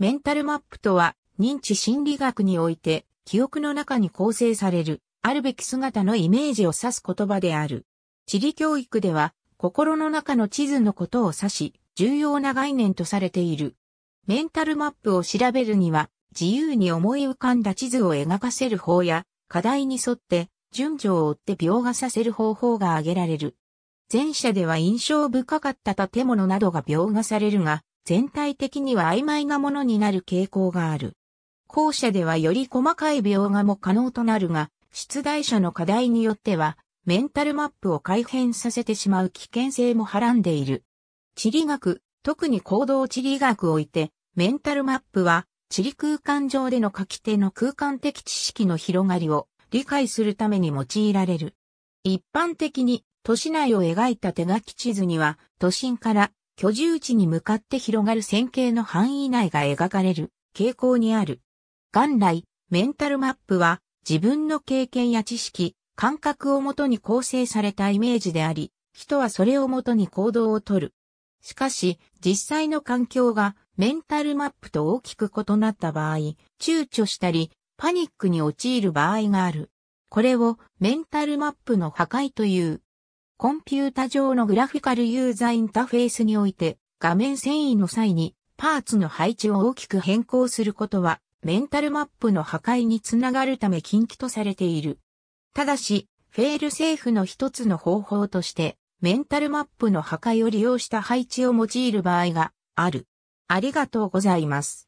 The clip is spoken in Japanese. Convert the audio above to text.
メンタルマップとは、認知心理学において、記憶の中に構成される、あるべき姿のイメージを指す言葉である。地理教育では、心の中の地図のことを指し、重要な概念とされている。メンタルマップを調べるには、自由に思い浮かんだ地図を描かせる方や、課題に沿って、順序を追って描画させる方法が挙げられる。前者では印象深かった建物などが描画されるが、全体的には曖昧なものになる傾向がある。後者ではより細かい描画も可能となるが、出題者の課題によっては、メンタルマップを改変させてしまう危険性もはらんでいる。地理学、特に行動地理学を置いて、メンタルマップは、地理空間上での書き手の空間的知識の広がりを理解するために用いられる。一般的に、都市内を描いた手書き地図には、都心から居住地に向かって広がる線形の範囲内が描かれる傾向にある。元来、メンタルマップは自分の経験や知識、感覚をもとに構成されたイメージであり、人はそれをもとに行動をとる。しかし、実際の環境がメンタルマップと大きく異なった場合、躊躇したり、パニックに陥る場合がある。これをメンタルマップの破壊という。コンピュータ上のグラフィカルユーザーインターフェースにおいて、画面遷移の際に、パーツの配置を大きく変更することは、メンタルマップの破壊につながるため禁忌とされている。ただし、フェールセーフの一つの方法として、メンタルマップの破壊を利用した配置を用いる場合がある。ありがとうございます。